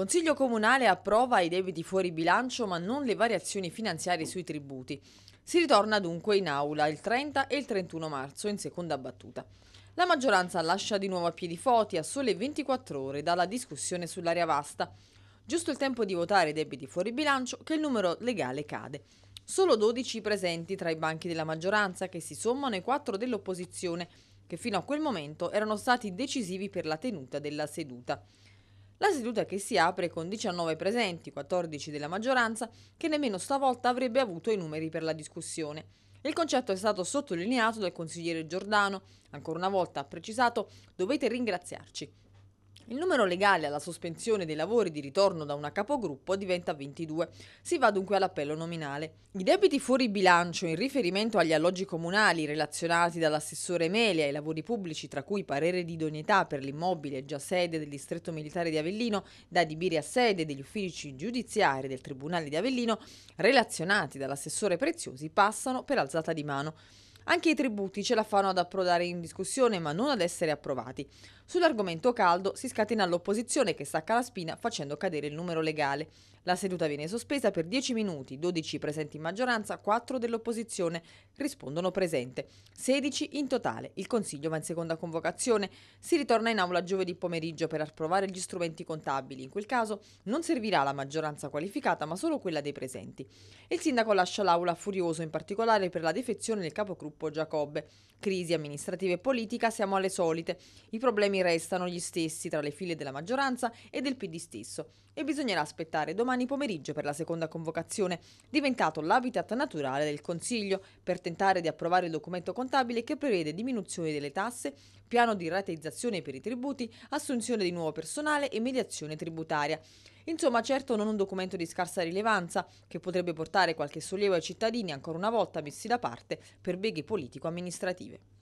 Consiglio Comunale approva i debiti fuori bilancio ma non le variazioni finanziarie sui tributi. Si ritorna dunque in aula il 30 e il 31 marzo in seconda battuta. La maggioranza lascia di nuovo a piedi foti a sole 24 ore dalla discussione sull'area vasta. Giusto il tempo di votare i debiti fuori bilancio che il numero legale cade. Solo 12 presenti tra i banchi della maggioranza che si sommano ai 4 dell'opposizione che fino a quel momento erano stati decisivi per la tenuta della seduta. La seduta che si apre con 19 presenti, 14 della maggioranza, che nemmeno stavolta avrebbe avuto i numeri per la discussione. Il concetto è stato sottolineato dal consigliere Giordano, ancora una volta ha precisato dovete ringraziarci, il numero legale alla sospensione dei lavori di ritorno da una capogruppo diventa 22. Si va dunque all'appello nominale. I debiti fuori bilancio in riferimento agli alloggi comunali relazionati dall'assessore Emelia ai lavori pubblici, tra cui parere di idoneità per l'immobile già sede del distretto militare di Avellino, da adibire a sede degli uffici giudiziari del Tribunale di Avellino, relazionati dall'assessore Preziosi, passano per alzata di mano. Anche i tributi ce la fanno ad approdare in discussione, ma non ad essere approvati. Sull'argomento caldo si scatena l'opposizione che stacca la spina facendo cadere il numero legale. La seduta viene sospesa per 10 minuti, 12 presenti in maggioranza, 4 dell'opposizione rispondono presente, 16 in totale. Il Consiglio va in seconda convocazione, si ritorna in aula giovedì pomeriggio per approvare gli strumenti contabili. In quel caso non servirà la maggioranza qualificata, ma solo quella dei presenti. Il sindaco lascia l'aula furioso, in particolare per la defezione del capogruppo Filippo Giacobbe. Crisi amministrativa e politica siamo alle solite. I problemi restano gli stessi tra le file della maggioranza e del PD stesso e bisognerà aspettare domani pomeriggio per la seconda convocazione, diventato l'habitat naturale del Consiglio, per tentare di approvare il documento contabile che prevede diminuzione delle tasse, piano di rateizzazione per i tributi, assunzione di nuovo personale e mediazione tributaria. Insomma, certo non un documento di scarsa rilevanza che potrebbe portare qualche sollievo ai cittadini ancora una volta messi da parte per beghe politico-amministrative.